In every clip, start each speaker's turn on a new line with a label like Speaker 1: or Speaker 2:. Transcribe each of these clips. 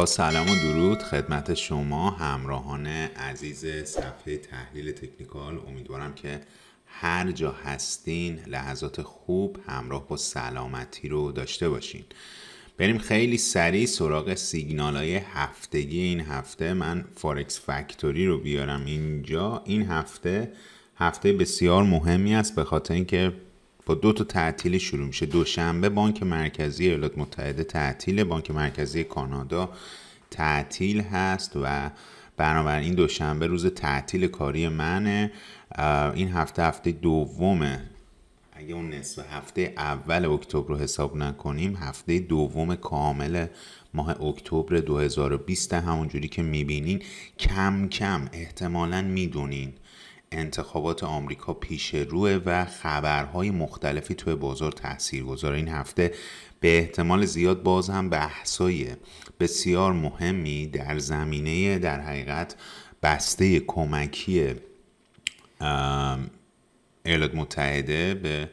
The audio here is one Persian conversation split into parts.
Speaker 1: با سلام و درود خدمت شما همراهان عزیز صفحه تحلیل تکنیکال امیدوارم که هر جا هستین لحظات خوب همراه با سلامتی رو داشته باشین بریم خیلی سریع سراغ سیگنال های هفتگی این هفته من فارکس فکتوری رو بیارم اینجا این هفته هفته بسیار مهمی است به خاطر اینکه دو تا تعطیلی شروع میشه دوشنبه بانک مرکزی ایالات متحده تعطیل بانک مرکزی کانادا تعطیل هست و بنابراین دوشنبه روز تعطیل کاری منه این هفته هفته دومه اگه اون نصف هفته اول اکتبر رو حساب نکنیم هفته دوم کامل ماه اکتبر 2020 همونجوری که میبینین کم کم احتمالا میدونین انتخابات آمریکا پیش روه و خبرهای مختلفی توی بازار گذاره این هفته به احتمال زیاد باز هم بحثای بسیار مهمی در زمینه در حقیقت بسته کمکی ایالات متحده به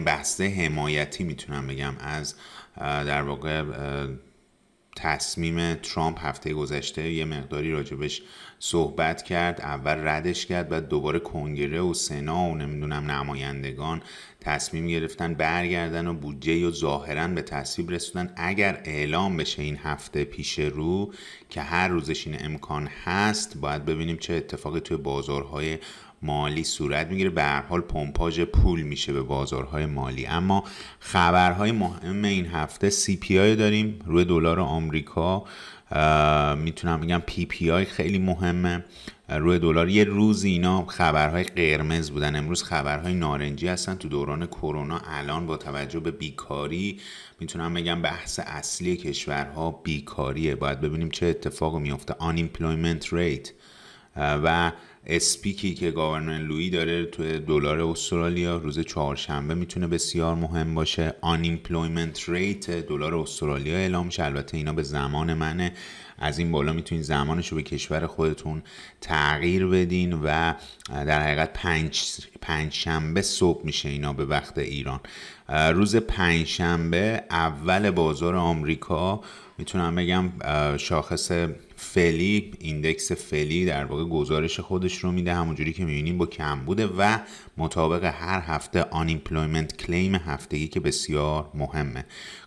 Speaker 1: بسته حمایتی میتونم بگم از در واقع تصمیم ترامپ هفته گذشته یه مقداری راجبش صحبت کرد اول ردش کرد بعد دوباره کنگره و سنا و نمیدونم نمایندگان تصمیم گرفتن برگردن و بودجه و ظاهرا به تصویب رسودن اگر اعلام بشه این هفته پیش رو که هر روزش این امکان هست باید ببینیم چه اتفاقی توی بازارهای مالی صورت میگیره به هر حال پمپاژ پول میشه به بازارهای مالی اما خبرهای مهم این هفته سی پی آی داریم روی دلار آمریکا میتونم بگم پی پی آی خیلی مهمه روی دلار یه روز اینا خبرهای قرمز بودن امروز خبرهای نارنجی هستن تو دوران کرونا الان با توجه به بیکاری میتونم بگم بحث اصلی کشورها بیکاریه باید ببینیم چه اتفاق میفته unemployment rate و اسپیکی که گاورنر لویی داره توی دلار استرالیا روز چهارشنبه میتونه بسیار مهم باشه ایمپلویمنت ریت دلار استرالیا اعلام شه البته اینا به زمان منه از این بالا میتونین زمانش رو به کشور خودتون تغییر بدین و در حقیقت پنج, پنج شنبه صبح میشه اینا به وقت ایران روز پنج شنبه اول بازار آمریکا میتونم بگم شاخص فلی ایندکس فلی در واقع گزارش خودش رو میده همونجوری که میبینیم با کم بوده و مطابق هر هفته ایمپلویمنت کلیم هفتگی که بسیار مهمه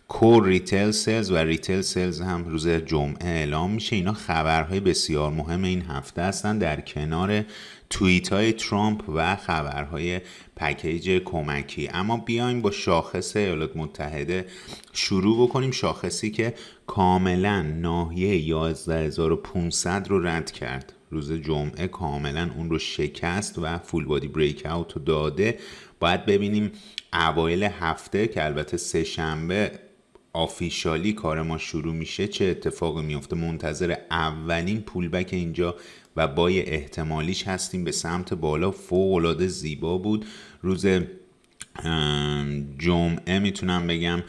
Speaker 1: کور ریتیل سلز و ریتیل سلز هم روز جمعه اعلام میشه اینا خبرهای بسیار مهم این هفته هستن در کنار توییت های ترامپ و خبرهای پکیج کمکی اما بیایم با شاخص ایالات متحده شروع بکنیم شاخصی که کاملا ناحیه 11500 رو رد کرد روز جمعه کاملا اون رو شکست و فول بادی بریک اوت داده باید ببینیم اوایل هفته که البته سه شنبه آفیشالی کار ما شروع میشه چه اتفاقی میفته منتظر اولین پولبک اینجا و بای احتمالیش هستیم به سمت بالا فوق العاده زیبا بود روز جمعه میتونم بگم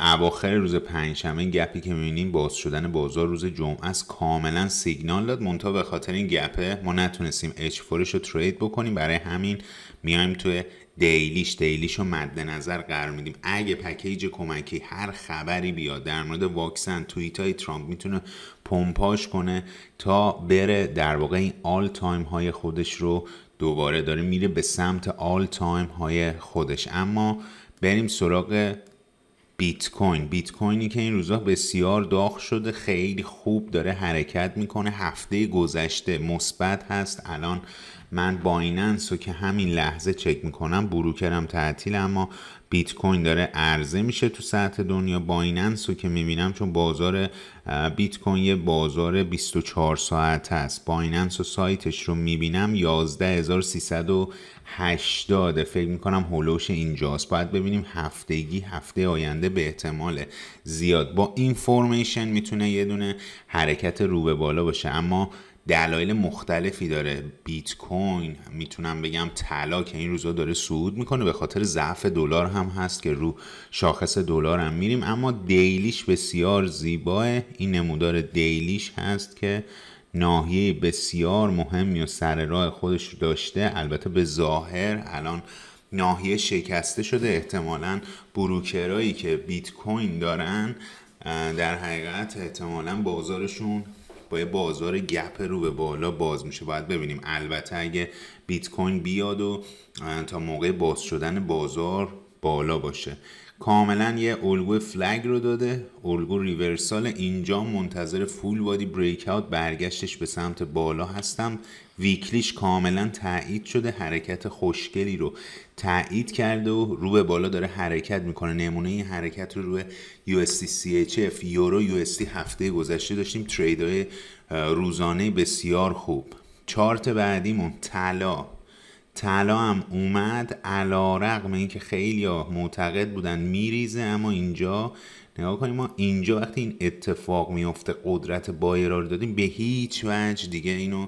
Speaker 1: اواخر روز پنجشنبه این گپی که میبینیم باز شدن بازار روز جمعه است کاملا سیگنال داد منتها به خاطر این گپه ما نتونستیم اچ رو ترید بکنیم برای همین میایم توی دیلیش دیلیش رو مد نظر قرار میدیم اگه پکیج کمکی هر خبری بیاد در مورد واکسن توییت های ترامپ میتونه پمپاش کنه تا بره در واقع این آل تایم های خودش رو دوباره داره میره به سمت آل تایم های خودش اما بریم سراغ بیت کوین بیت کوینی که این روزها بسیار داغ شده خیلی خوب داره حرکت میکنه هفته گذشته مثبت هست الان من بایننس رو که همین لحظه چک میکنم بروکرم تعطیل اما بیت کوین داره عرضه میشه تو سطح دنیا بایننس رو که میبینم چون بازار بیت کوین یه بازار 24 ساعت است بایننس و سایتش رو میبینم 11380 فکر میکنم هولوش اینجاست باید ببینیم هفتگی هفته آینده به احتمال زیاد با این فرمیشن میتونه یه دونه حرکت رو به بالا باشه اما دلایل مختلفی داره بیت کوین میتونم بگم طلا که این روزا داره صعود میکنه به خاطر ضعف دلار هم هست که رو شاخص دلار هم میریم اما دیلیش بسیار زیباه این نمودار دیلیش هست که ناحیه بسیار مهمی و سر راه خودش داشته البته به ظاهر الان ناحیه شکسته شده احتمالا بروکرایی که بیت کوین دارن در حقیقت احتمالا بازارشون با یه بازار گپ رو به بالا باز میشه باید ببینیم البته اگه بیت کوین بیاد و تا موقع باز شدن بازار بالا باشه کاملا یه الگو فلگ رو داده الگو ریورسال اینجا منتظر فول بادی بریک اوت برگشتش به سمت بالا هستم ویکلیش کاملا تایید شده حرکت خوشگلی رو تایید کرده و رو به بالا داره حرکت میکنه نمونه این حرکت رو روی اف یورو USD هفته گذشته داشتیم تریدهای روزانه بسیار خوب چارت بعدیمون طلا طلا هم اومد علا رقم اینکه خیلی ها معتقد بودن میریزه اما اینجا نگاه کنیم ما اینجا وقتی این اتفاق میفته قدرت بایرار رو دادیم به هیچ وجه دیگه اینو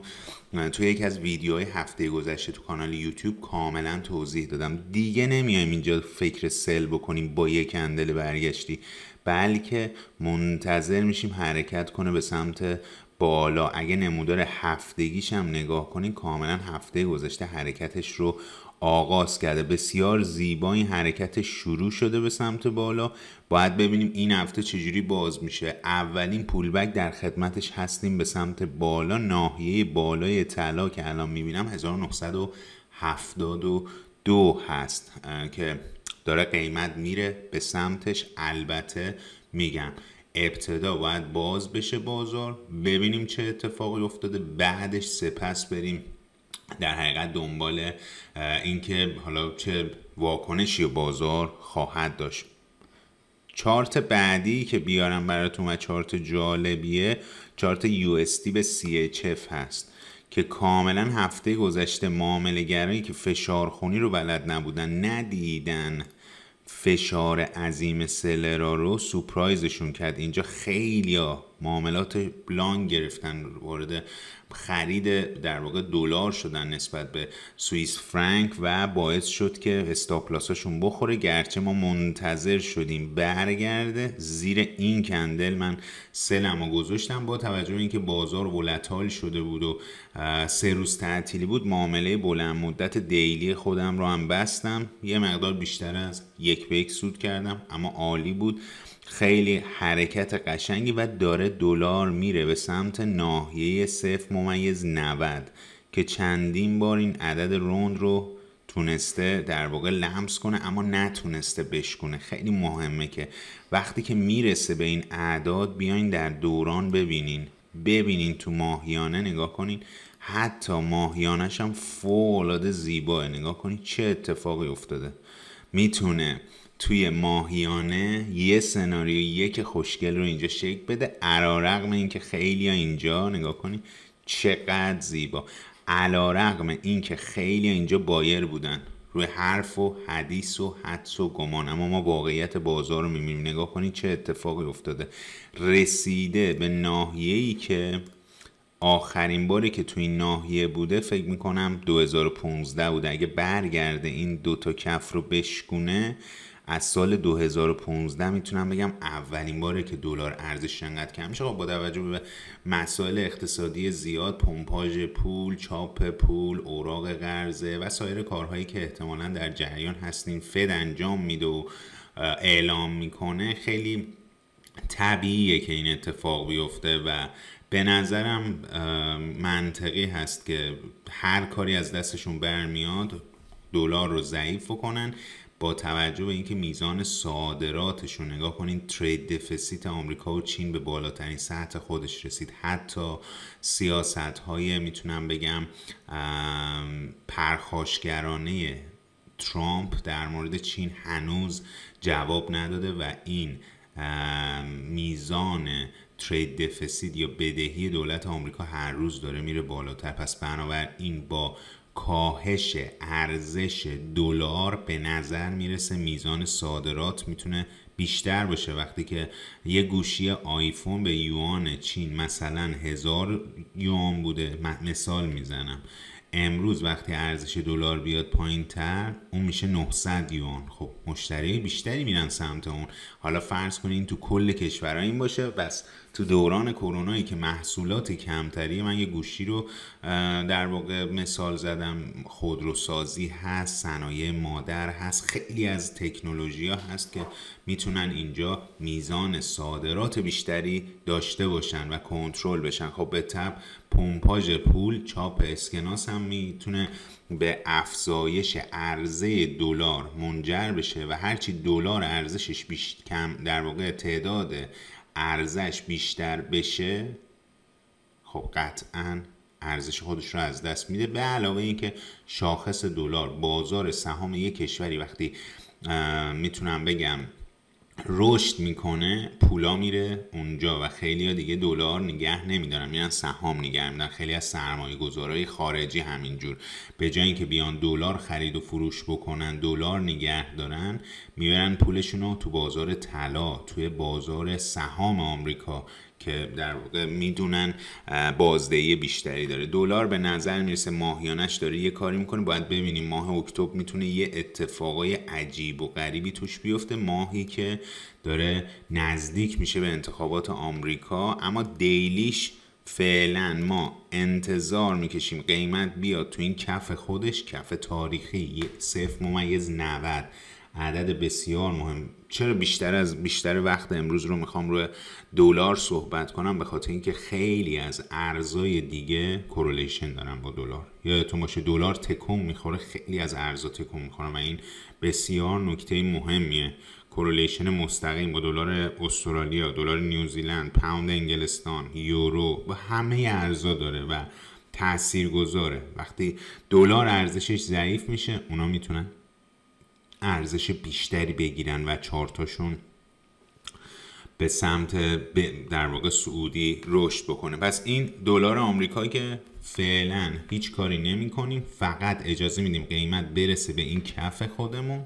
Speaker 1: توی یکی از ویدیوهای هفته گذشته تو کانال یوتیوب کاملا توضیح دادم دیگه نمیایم اینجا فکر سل بکنیم با یک اندل برگشتی بلکه منتظر میشیم حرکت کنه به سمت بالا اگه نمودار هفتگیش هم نگاه کنین کاملا هفته گذشته حرکتش رو آغاز کرده بسیار زیبا این حرکت شروع شده به سمت بالا باید ببینیم این هفته چجوری باز میشه اولین پولبک در خدمتش هستیم به سمت بالا ناحیه بالای طلا که الان میبینم 1972 هست که داره قیمت میره به سمتش البته میگم ابتدا باید باز بشه بازار ببینیم چه اتفاقی افتاده بعدش سپس بریم در حقیقت دنبال اینکه حالا چه واکنشی بازار خواهد داشت چارت بعدی که بیارم براتون و چارت جالبیه چارت USD به چف هست که کاملا هفته گذشته معامله گرایی که فشارخونی رو بلد نبودن ندیدن فشار عظیم سلرا رو سپرایزشون کرد اینجا خیلی معاملات لانگ گرفتن وارد خرید در واقع دلار شدن نسبت به سوئیس فرانک و باعث شد که استاپلاساشون بخوره گرچه ما منتظر شدیم برگرده زیر این کندل من سلم گذاشتم با توجه اینکه بازار ولتال شده بود و سه روز تعطیلی بود معامله بلند مدت دیلی خودم رو هم بستم یه مقدار بیشتر از یک به یک سود کردم اما عالی بود خیلی حرکت قشنگی و داره دلار میره به سمت ناحیه صفر ممیز 90 که چندین بار این عدد روند رو تونسته در واقع لمس کنه اما نتونسته بشکنه خیلی مهمه که وقتی که میرسه به این اعداد بیاین در دوران ببینین ببینین تو ماهیانه نگاه کنین حتی ماهیانش هم فولاد زیباه نگاه کنین چه اتفاقی افتاده میتونه توی ماهیانه یه سناریو یک خوشگل رو اینجا شکل بده علیرغم اینکه خیلی ها اینجا نگاه کنی چقدر زیبا علیرغم اینکه خیلی ها اینجا بایر بودن روی حرف و حدیث و حدس و گمان اما ما واقعیت بازار رو میبینیم نگاه کنید چه اتفاقی افتاده رسیده به ای که آخرین باری که تو این ناحیه بوده فکر میکنم 2015 بوده اگه برگرده این دوتا کف رو بشکونه از سال 2015 میتونم بگم اولین باره که دلار ارزش انقدر کم میشه خب با توجه به مسائل اقتصادی زیاد پمپاژ پول چاپ پول اوراق قرضه و سایر کارهایی که احتمالا در جریان هستیم فد انجام میده و اعلام میکنه خیلی طبیعیه که این اتفاق بیفته و به نظرم منطقی هست که هر کاری از دستشون برمیاد دلار رو ضعیف کنن با توجه به اینکه میزان صادراتشون نگاه کنین ترید دفیسیت آمریکا و چین به بالاترین سطح خودش رسید حتی سیاست های میتونم بگم پرخاشگرانه ترامپ در مورد چین هنوز جواب نداده و این میزان ترید دفیسیت یا بدهی دولت آمریکا هر روز داره میره بالاتر پس بنابراین با کاهش ارزش دلار به نظر میرسه میزان صادرات میتونه بیشتر باشه وقتی که یه گوشی آیفون به یوان چین مثلا هزار یوان بوده مثال میزنم امروز وقتی ارزش دلار بیاد پایین تر اون میشه 900 یوان خب مشتری بیشتری میرن سمت اون حالا فرض کنین تو کل کشورها این باشه بس تو دوران کرونایی که محصولات کمتری من یه گوشی رو در واقع مثال زدم خودروسازی هست صنایع مادر هست خیلی از تکنولوژی ها هست که میتونن اینجا میزان صادرات بیشتری داشته باشن و کنترل بشن خب به تب پمپاژ پول چاپ اسکناس هم میتونه به افزایش عرضه دلار منجر بشه و هرچی دلار ارزشش بیشتر کم در واقع تعداد ارزش بیشتر بشه خب قطعا ارزش خودش رو از دست میده به علاوه اینکه شاخص دلار بازار سهام یک کشوری وقتی میتونم بگم رشد میکنه پولا میره اونجا و خیلی ها دیگه دلار نگه نمیدارن میرن سهام نگه میدارن خیلی از سرمایه گذارای خارجی همینجور به جای اینکه بیان دلار خرید و فروش بکنن دلار نگه دارن میبرن پولشون رو تو بازار طلا توی بازار سهام آمریکا که در واقع میدونن بازدهی بیشتری داره دلار به نظر میرسه ماهیانش داره یه کاری میکنه باید ببینیم ماه اکتبر میتونه یه اتفاقای عجیب و غریبی توش بیفته ماهی که داره نزدیک میشه به انتخابات آمریکا اما دیلیش فعلا ما انتظار میکشیم قیمت بیاد تو این کف خودش کف تاریخی صفر ممیز 90 عدد بسیار مهم چرا بیشتر از بیشتر وقت امروز رو میخوام روی دلار صحبت کنم به خاطر اینکه خیلی از ارزای دیگه کورلیشن دارن با دلار یادتون باشه دلار تکون میخوره خیلی از ارزا تکون میخوره و این بسیار نکته مهمیه کورلیشن مستقیم با دلار استرالیا، دلار نیوزیلند، پوند انگلستان، یورو و همه ارزا داره و تاثیر گذاره وقتی دلار ارزشش ضعیف میشه اونا میتونن ارزش بیشتری بگیرن و چارتاشون به سمت در واقع سعودی رشد بکنه پس این دلار آمریکا که فعلا هیچ کاری نمی فقط اجازه میدیم قیمت برسه به این کف خودمون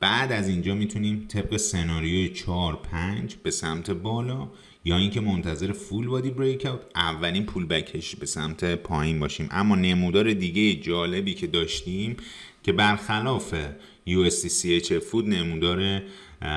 Speaker 1: بعد از اینجا میتونیم طبق سناریوی 4 5 به سمت بالا یا اینکه منتظر فول بادی بریک اوت اولین پول بکش به سمت پایین باشیم اما نمودار دیگه جالبی که داشتیم که برخلاف USCCH فود نمودار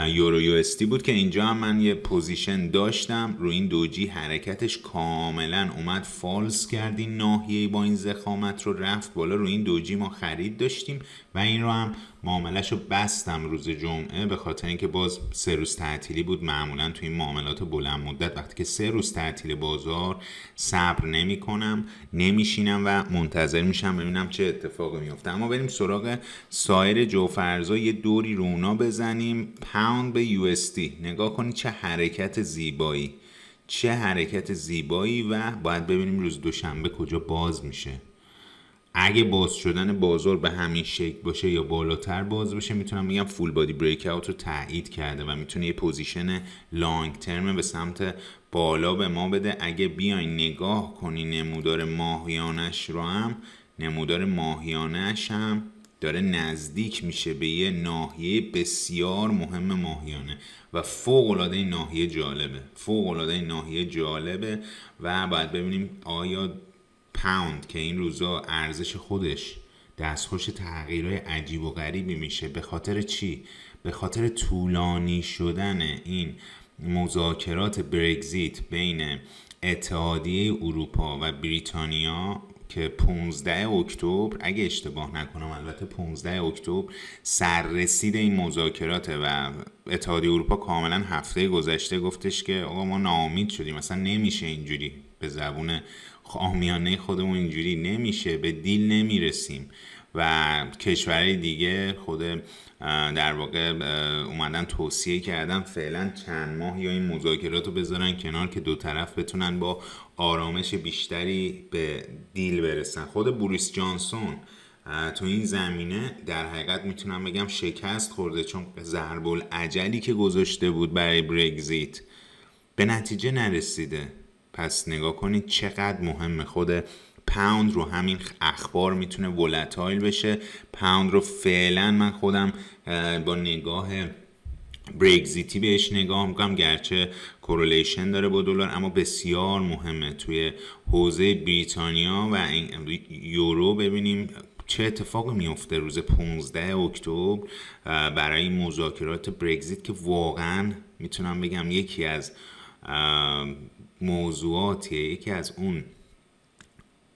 Speaker 1: یورو یو استی بود که اینجا هم من یه پوزیشن داشتم رو این دوجی حرکتش کاملا اومد فالس کرد این ناحیه با این زخامت رو رفت بالا رو این دوجی ما خرید داشتیم و این رو هم معاملش رو بستم روز جمعه به خاطر اینکه باز سه روز تعطیلی بود معمولا تو این معاملات بلند مدت وقتی که سه روز تعطیل بازار صبر نمیکنم نمیشینم و منتظر میشم ببینم چه اتفاقی میفته اما بریم سراغ سایر جوفرزا یه دوری رونا بزنیم پوند به یو نگاه کنید چه حرکت زیبایی چه حرکت زیبایی و باید ببینیم روز دوشنبه کجا باز میشه اگه باز شدن بازار به همین شکل باشه یا بالاتر باز بشه میتونم بگم فول بادی بریک اوت رو تایید کرده و میتونه یه پوزیشن لانگ ترم به سمت بالا به ما بده اگه بیاین نگاه کنی نمودار ماهیانش رو هم نمودار ماهیانش هم داره نزدیک میشه به یه ناحیه بسیار مهم ماهیانه و فوق العاده این ناحیه جالبه فوق العاده این ناحیه جالبه و باید ببینیم آیا پوند که این روزا ارزش خودش دستخوش تغییرهای عجیب و غریبی میشه به خاطر چی به خاطر طولانی شدن این مذاکرات برگزیت بین اتحادیه اروپا و بریتانیا که 15 اکتبر اگه اشتباه نکنم البته 15 اکتبر سررسید این مذاکرات و اتحادیه اروپا کاملا هفته گذشته گفتش که آقا ما ناامید شدیم مثلا نمیشه اینجوری به زبون خامیانه خودمون اینجوری نمیشه به دیل نمیرسیم و کشوری دیگه خود در واقع اومدن توصیه کردن فعلا چند ماه یا این مذاکرات رو بذارن کنار که دو طرف بتونن با آرامش بیشتری به دیل برسن خود بوریس جانسون تو این زمینه در حقیقت میتونم بگم شکست خورده چون ضرب عجلی که گذاشته بود برای برگزیت به نتیجه نرسیده پس نگاه کنید چقدر مهم خود پوند رو همین اخبار میتونه ولتایل بشه پوند رو فعلا من خودم با نگاه برگزیتی بهش نگاه میکنم گرچه کورولیشن داره با دلار اما بسیار مهمه توی حوزه بریتانیا و یورو ببینیم چه اتفاق میفته روز 15 اکتبر برای مذاکرات برگزیت که واقعا میتونم بگم یکی از موضوعاتیه یکی از اون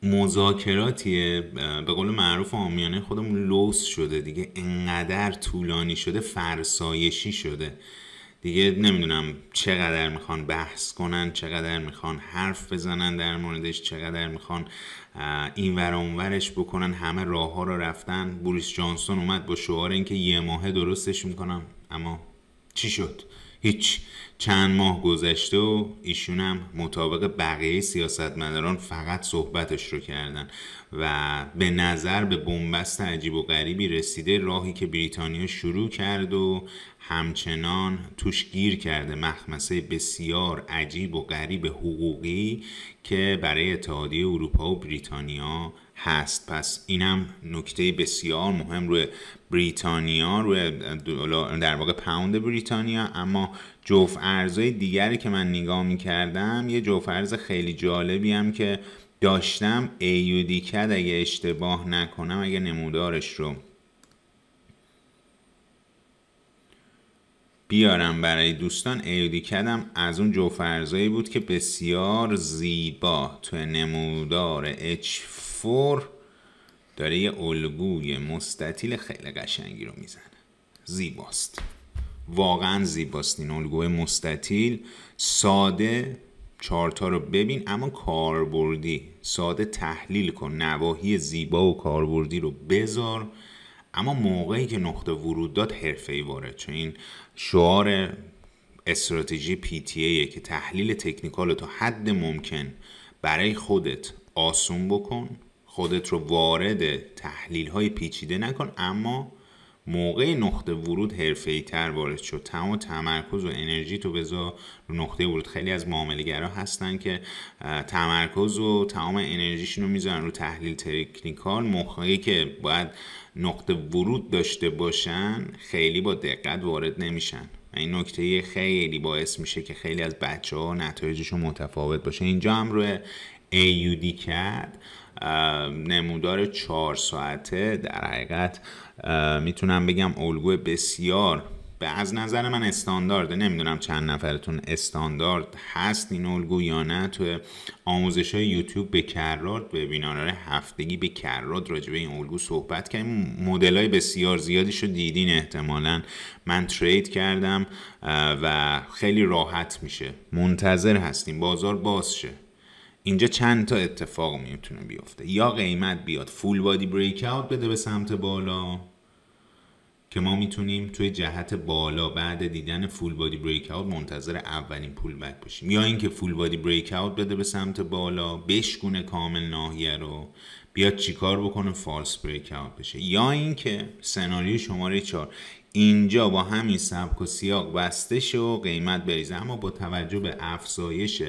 Speaker 1: مذاکراتیه به قول معروف آمیانه خودمون لوس شده دیگه انقدر طولانی شده فرسایشی شده دیگه نمیدونم چقدر میخوان بحث کنن چقدر میخوان حرف بزنن در موردش چقدر میخوان این ور اونورش بکنن همه راه ها رو رفتن بوریس جانسون اومد با شعار اینکه یه ماه درستش میکنم اما چی شد هیچ چند ماه گذشته و ایشون هم مطابق بقیه سیاستمداران فقط صحبتش رو کردن و به نظر به بنبست عجیب و غریبی رسیده راهی که بریتانیا شروع کرد و همچنان توش گیر کرده مخمسه بسیار عجیب و غریب حقوقی که برای اتحادیه اروپا و بریتانیا هست پس اینم نکته بسیار مهم روی بریتانیا روی در واقع پوند بریتانیا اما جوف ارزای دیگری که من نگاه می کردم یه جوف ارز خیلی جالبی هم که داشتم AUD کد اگه اشتباه نکنم اگه نمودارش رو بیارم برای دوستان ایودی کدم از اون ارزایی بود که بسیار زیبا تو نمودار H فور داره یه الگوی مستطیل خیلی قشنگی رو میزنه زیباست واقعا زیباست این الگوی مستطیل ساده چارتا رو ببین اما کاربردی ساده تحلیل کن نواحی زیبا و کاربردی رو بذار
Speaker 2: اما موقعی که نقطه
Speaker 1: ورود داد ای وارد چون این شعار استراتژی PTA که تحلیل تکنیکال رو تا حد ممکن برای خودت آسون بکن خودت رو وارد تحلیل های پیچیده نکن اما موقع نقطه ورود حرفه تر وارد شد تمام تمرکز و انرژی تو بذار رو نقطه ورود خیلی از معامله هستن که تمرکز و تمام انرژیشون رو میذارن رو تحلیل تکنیکال موقعی که باید نقطه ورود داشته باشن خیلی با دقت وارد نمیشن این نکته خیلی باعث میشه که خیلی از بچه ها نتایجشون متفاوت باشه اینجا هم روی AUD کرد نمودار چهار ساعته در حقیقت میتونم بگم الگو بسیار به از نظر من استاندارده نمیدونم چند نفرتون استاندارد هست این الگو یا نه تو آموزش های یوتیوب به به وبینارهای هفتگی به کرات راجبه این الگو صحبت کردیم مدل های بسیار زیادیش رو دیدین احتمالا من ترید کردم و خیلی راحت میشه منتظر هستیم بازار باز شه اینجا چند تا اتفاق میتونه بیفته یا قیمت بیاد فول بادی بریک اوت بده به سمت بالا که ما میتونیم توی جهت بالا بعد دیدن فول بادی بریک اوت منتظر اولین پول بک باشیم یا اینکه فول بادی بریک اوت بده به سمت بالا بشکونه کامل ناحیه رو بیاد چیکار بکنه فالس بریک اوت بشه یا اینکه سناریو شماره 4 اینجا با همین سبک و سیاق بسته شه و قیمت بریزه اما با توجه به افزایش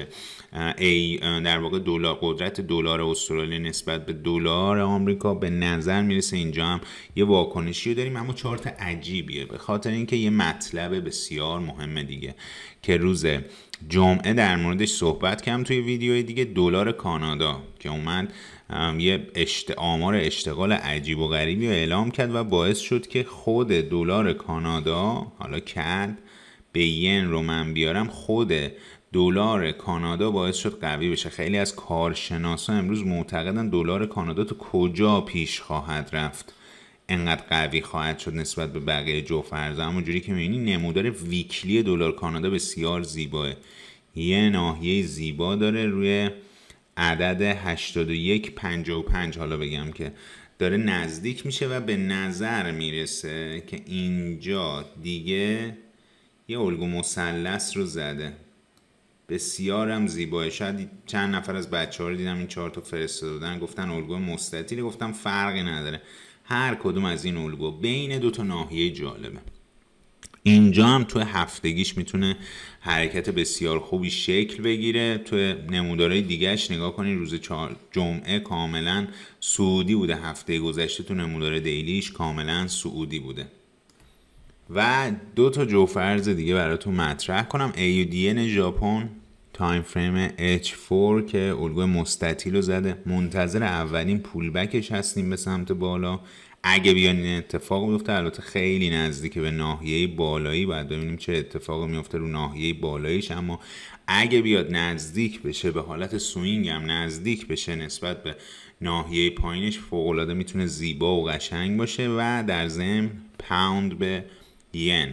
Speaker 1: ای در واقع دلار قدرت دلار استرالیا نسبت به دلار آمریکا به نظر میرسه اینجا هم یه واکنشی رو داریم اما چارت عجیبیه به خاطر اینکه یه مطلب بسیار مهمه دیگه که روز جمعه در موردش صحبت کم توی ویدیوی دیگه دلار کانادا که اومد یه اشت... آمار اشتغال عجیب و غریبی رو اعلام کرد و باعث شد که خود دلار کانادا حالا کرد به ین رو من بیارم خود دلار کانادا باعث شد قوی بشه خیلی از کارشناسا امروز معتقدن دلار کانادا تو کجا پیش خواهد رفت انقدر قوی خواهد شد نسبت به بقیه جو فرزه جوری که میبینی نمودار ویکلی دلار کانادا بسیار زیباه یه ناحیه زیبا داره روی عدد 8155 حالا بگم که داره نزدیک میشه و به نظر میرسه که اینجا دیگه یه الگو مثلث رو زده بسیارم زیباه شاید چند نفر از بچه ها رو دیدم این چهار تا دادن گفتن الگو مستطیلی گفتم فرقی نداره هر کدوم از این الگو بین دو تا ناحیه جالبه اینجا هم تو هفتگیش میتونه حرکت بسیار خوبی شکل بگیره تو نمودارای دیگهش نگاه کنید روز جمعه کاملا سعودی بوده هفته گذشته تو نمودار دیلیش کاملا سعودی بوده و دو تا جو دیگه دیگه براتون مطرح کنم AUDN ژاپن تایم فریم H4 که الگوی مستطیل رو زده منتظر اولین پولبکش هستیم به سمت بالا اگه بیان این اتفاق میفته البته خیلی نزدیک به ناحیه بالایی بعد ببینیم چه اتفاقی میفته رو ناحیه بالاییش اما اگه بیاد نزدیک بشه به حالت سوینگ هم نزدیک بشه نسبت به ناحیه پایینش العاده میتونه زیبا و قشنگ باشه و در ضمن پاوند به ین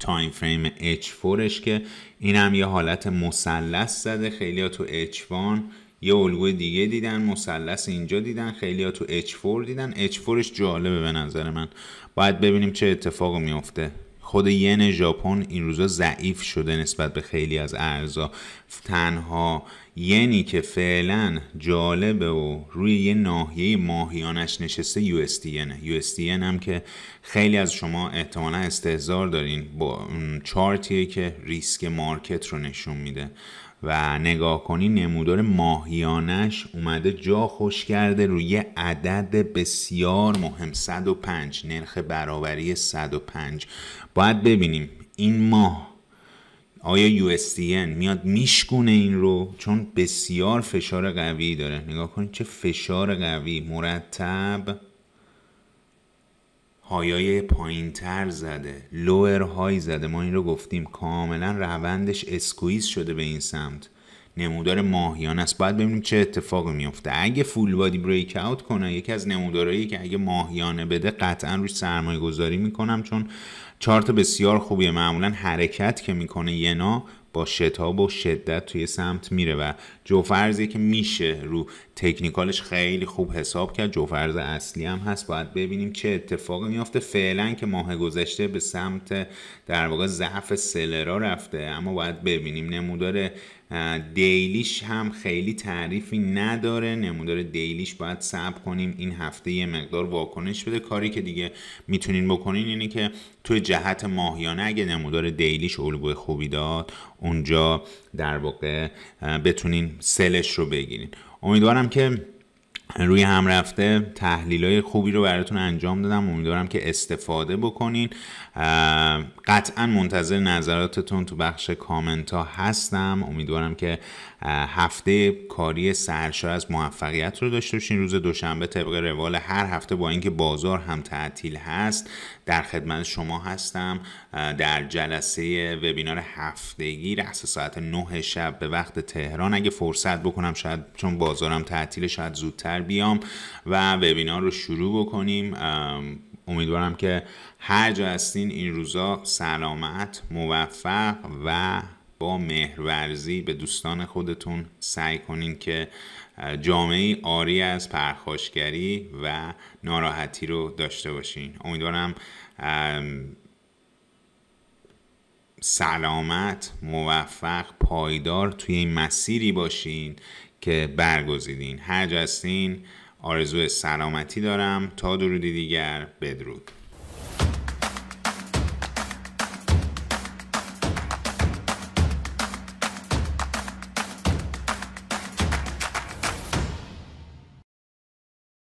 Speaker 1: تایم فریم H4ش که این هم یه حالت مثلث زده خیلی ها تو H1 یه الگوی دیگه دیدن مثلث اینجا دیدن خیلی ها تو H4 دیدن H4ش جالبه به نظر من باید ببینیم چه اتفاق میفته خود ین ژاپن این روزا ضعیف شده نسبت به خیلی از ارزا تنها ینی که فعلا جالبه و روی یه ناحیه ماهیانش نشسته یو اس یو هم که خیلی از شما احتمالا استهزار دارین با چارتیه که ریسک مارکت رو نشون میده و نگاه کنی نمودار ماهیانش اومده جا خوش کرده روی عدد بسیار مهم 105 نرخ برابری 105 باید ببینیم این ماه آیا USDN میاد میشکونه این رو چون بسیار فشار قوی داره نگاه کنید چه فشار قوی مرتب هایای پایین تر زده لور های زده ما این رو گفتیم کاملا روندش اسکویز شده به این سمت نمودار ماهیان است باید ببینیم چه اتفاقی میفته اگه فول بادی بریک اوت کنه یکی از نمودارهایی که اگه ماهیانه بده قطعا روش سرمایه گذاری میکنم چون چارت بسیار خوبیه معمولا حرکت که میکنه ینا با شتاب و شدت توی سمت میره و جوفرزی که میشه رو تکنیکالش خیلی خوب حساب کرد جوفرز اصلی هم هست باید ببینیم چه اتفاقی میافته فعلا که ماه گذشته به سمت در واقع ضعف سلرا رفته اما باید ببینیم نمودار دیلیش هم خیلی تعریفی نداره نمودار دیلیش باید صبر کنیم این هفته یه مقدار واکنش بده کاری که دیگه میتونین بکنین اینه که توی جهت ماهیانه اگه نمودار دیلیش الگوی خوبی داد اونجا در واقع بتونین سلش رو بگیرین امیدوارم که روی هم رفته تحلیل های خوبی رو براتون انجام دادم امیدوارم که استفاده بکنین قطعا منتظر نظراتتون تو بخش کامنت ها هستم امیدوارم که هفته کاری سرشار از موفقیت رو داشته باشین روز دوشنبه طبق روال هر هفته با اینکه بازار هم تعطیل هست در خدمت شما هستم در جلسه وبینار هفتگی رأس ساعت 9 شب به وقت تهران اگه فرصت بکنم شاید چون بازارم تعطیل شاید زودتر بیام و وبینار رو شروع بکنیم امیدوارم که هر جا هستین این روزا سلامت موفق و با مهرورزی به دوستان خودتون سعی کنین که جامعه آری از پرخاشگری و ناراحتی رو داشته باشین امیدوارم سلامت موفق پایدار توی این مسیری باشین که برگزیدین هر جستین آرزو سلامتی دارم تا درودی دیگر بدرود